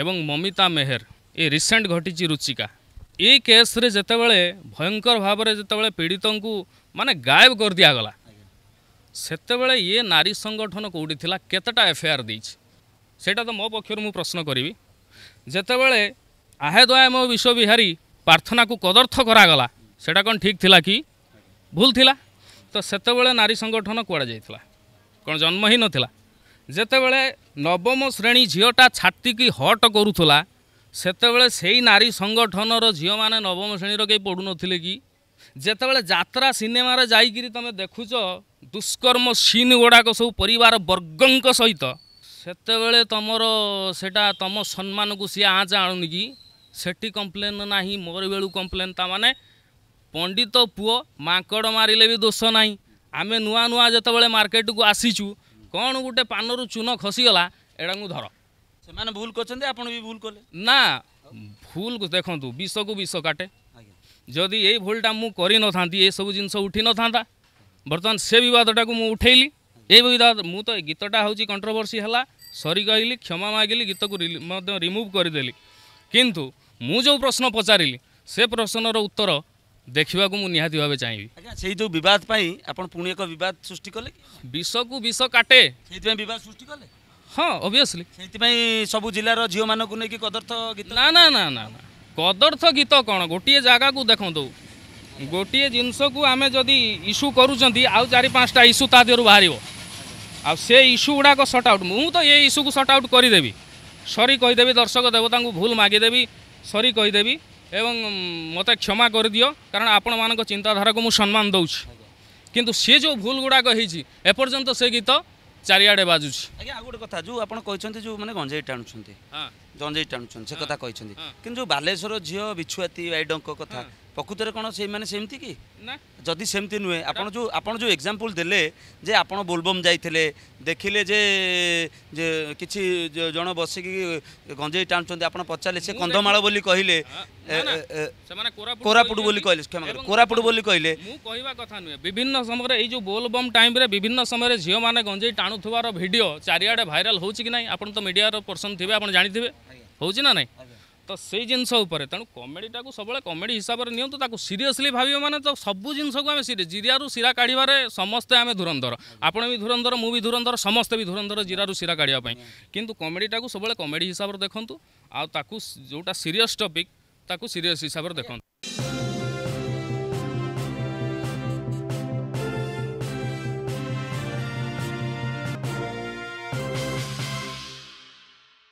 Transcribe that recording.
ଏବଂ ମମିତା ମେହେର ଏ ରିସେଣ୍ଟ ଘଟିଛି ରୁଚିକା ଏଇ କେସ୍ରେ ଯେତେବେଳେ ଭୟଙ୍କର ଭାବରେ ଯେତେବେଳେ ପୀଡ଼ିତଙ୍କୁ ମାନେ ଗାୟବ କରିଦିଆଗଲା ସେତେବେଳେ ଇଏ ନାରୀ ସଂଗଠନ କେଉଁଠି ଥିଲା କେତେଟା ଏଫ୍ଆଇଆର୍ ଦେଇଛି ସେଇଟା ତ ମୋ ପକ୍ଷରୁ ମୁଁ ପ୍ରଶ୍ନ କରିବି ଯେତେବେଳେ ଆହେଦ ଆୟ ମୋ ବିଶ୍ୱବିହାରୀ ପ୍ରାର୍ଥନାକୁ କଦର୍ଥ କରାଗଲା ସେଇଟା କ'ଣ ଠିକ୍ ଥିଲା କି ଭୁଲ ଥିଲା ତ ସେତେବେଳେ ନାରୀ ସଂଗଠନ କୁଆଡ଼େ ଯାଇଥିଲା କ'ଣ ଜନ୍ମ ହିଁ ନଥିଲା ଯେତେବେଳେ ନବମ ଶ୍ରେଣୀ ଝିଅଟା ଛାତିକି ହଟ କରୁଥିଲା ସେତେବେଳେ ସେଇ ନାରୀ ସଙ୍ଗଠନର ଝିଅମାନେ ନବମ ଶ୍ରେଣୀର କେହି ପଢ଼ୁନଥିଲେ କି ଯେତେବେଳେ ଯାତ୍ରା ସିନେମାରେ ଯାଇକିରି ତମେ ଦେଖୁଛ ଦୁଷ୍କର୍ମ ସିନ୍ ଗୁଡ଼ାକ ସବୁ ପରିବାର ବର୍ଗଙ୍କ ସହିତ ସେତେବେଳେ ତମର ସେଇଟା ତମ ସମ୍ମାନକୁ ସିଏ ଆଞ୍ଚ ଆଣୁନି କି ସେଠି କମ୍ପ୍ଲେନ୍ ନାହିଁ ମୋର ବେଳୁ କମ୍ପ୍ଲେନ୍ ତାମାନେ ପଣ୍ଡିତ ପୁଅ ମାଙ୍କଡ଼ ମାରିଲେ ବି ଦୋଷ ନାହିଁ ଆମେ ନୂଆ ନୂଆ ଯେତେବେଳେ ମାର୍କେଟକୁ ଆସିଛୁ କ'ଣ ଗୋଟେ ପାନରୁ ଚୁନ ଖସିଗଲା ଏଇଟାକୁ ଧର ସେମାନେ ଭୁଲ କରିଛନ୍ତି ଆପଣ ବି ଭୁଲ କଲେ ନା ଭୁଲ ଦେଖନ୍ତୁ ବିଷକୁ ବିଷ କାଟେ ଯଦି ଏଇ ଭୁଲଟା ମୁଁ କରିନଥାନ୍ତି ଏସବୁ ଜିନିଷ ଉଠିନଥାନ୍ତା ବର୍ତ୍ତମାନ ସେ ବିବାଦଟାକୁ ମୁଁ ଉଠେଇଲି ଏଇ ବିବାଦ ମୁଁ ତ ଏ ଗୀତଟା ହେଉଛି କଣ୍ଟ୍ରୋଭର୍ସି ହେଲା ସରି କହିଲି କ୍ଷମା ମାଗିଲି ଗୀତକୁ ମଧ୍ୟ ରିମୁଭ୍ କରିଦେଲି କିନ୍ତୁ ମୁଁ ଯେଉଁ ପ୍ରଶ୍ନ ପଚାରିଲି ସେ ପ୍ରଶ୍ନର ଉତ୍ତର ଦେଖିବାକୁ ମୁଁ ନିହାତି ଭାବେ ଚାହିଁବି ଆଜ୍ଞା ସେଇ ଯେଉଁ ବିବାଦ ପାଇଁ ଆପଣ ପୁଣି ଏକ ବିବାଦ ସୃଷ୍ଟି କଲେ ବିଷକୁ ବିଷ କାଟେ ସେଇଥିପାଇଁ ବିବାଦ ସୃଷ୍ଟି କଲେ ହଁ ଅବଭିୟସଲି ସେଇଥିପାଇଁ ସବୁ ଜିଲ୍ଲାର ଝିଅମାନଙ୍କୁ ନେଇକି କଦର୍ଥ ଗୀତ ନା ନା ନା ନା ନା କଦର୍ଥ ଗୀତ କ'ଣ ଗୋଟିଏ ଜାଗାକୁ ଦେଖନ୍ତୁ ଗୋଟିଏ ଜିନିଷକୁ ଆମେ ଯଦି ଇସ୍ୟୁ କରୁଛନ୍ତି ଆଉ ଚାରି ପାଞ୍ଚଟା ଇସ୍ୟୁ ତା ଦେହରୁ ବାହାରିବ ଆଉ ସେ ଇସ୍ୟୁ ଗୁଡ଼ାକ ସର୍ଟ ଆଉଟ୍ ମୁଁ ତ ଏ ଇସ୍ୟୁକୁ ସର୍ଟ ଆଉଟ୍ କରିଦେବି ସରି କହିଦେବି ଦର୍ଶକ ଦେବତାଙ୍କୁ ଭୁଲ ମାଗିଦେବି ସରି କହିଦେବି এবং ମୋତେ କ୍ଷମା କରିଦିଅ କାରଣ ଆପଣମାନଙ୍କ ଚିନ୍ତାଧାରାକୁ ମୁଁ ସମ୍ମାନ ଦେଉଛି କିନ୍ତୁ ସେ ଯେଉଁ ଭୁଲ ଗୁଡ଼ାକ ହେଇଛି ଏପର୍ଯ୍ୟନ୍ତ ସେ ଗୀତ চারিআডে বাজুছি আজ্ঞা আগে কথা যে আপনার কিন্তু যে মানে গঞ্জেই টাণুচ্ছেন গঞ্জেই টাণুচ্ছেন সে কথা কিন্তু বালেশ্বর ঝিও বিছুয়াতি বাইডঙ্ক কথা প্রকৃতরে কোণ সেইমানে সেমতি কি না যদি সেমতি নুহে আপনার যে আপনার যে এক্সাম্পল দেলে যে আপনার বোলবম যাইলে দেখিলে যে কিছু জন বসিকি গঞ্জেই টাণুচ্ছেন আপনার পচারে সে কন্ধমাল বলে কহিলে কোরাপুট বলে কহিলে কোরাপুট বলে কহিলে কহা কথা নুহে বিভিন্ন সময় এই যে বোলবম টাইমে বিভিন্ন সময় ঝিও মানে গঞ্জেই টাণুবার ভিডিও চারিআডে ভাইরাল হচ্ছে কি না আপনার তো মিডিয়ার পর্সন থাকবে আপনার জাঁথিবে হচ্ছে না না ତ ସେଇ ଜିନିଷ ଉପରେ ତେଣୁ କମେଡ଼ିଟାକୁ ସବୁବେଳେ କମେଡ଼ି ହିସାବରେ ନିଅନ୍ତୁ ତାକୁ ସିରିୟସ୍ଲି ଭାବିବ ମାନେ ତ ସବୁ ଜିନିଷକୁ ଆମେ ସିରିଏ ଜିରାରୁ ସିରା କାଢ଼ିବାରେ ସମସ୍ତେ ଆମେ ଧୁରନ୍ଧର ଆପଣ ବି ଧୁରନ୍ଧର ମୁଁ ବି ଧୁରନ୍ଧର ସମସ୍ତେ ବି ଧୁରନ୍ଧର ଜିରାରୁ ସିରା କାଢ଼ିବା ପାଇଁ କିନ୍ତୁ କମେଡ଼ିଟାକୁ ସବୁବେଳେ କମେଡ଼ି ହିସାବରେ ଦେଖନ୍ତୁ ଆଉ ତାକୁ ଯେଉଁଟା ସିରିୟସ୍ ଟପିକ୍ ତାକୁ ସିରିୟସ୍ ହିସାବରେ ଦେଖନ୍ତୁ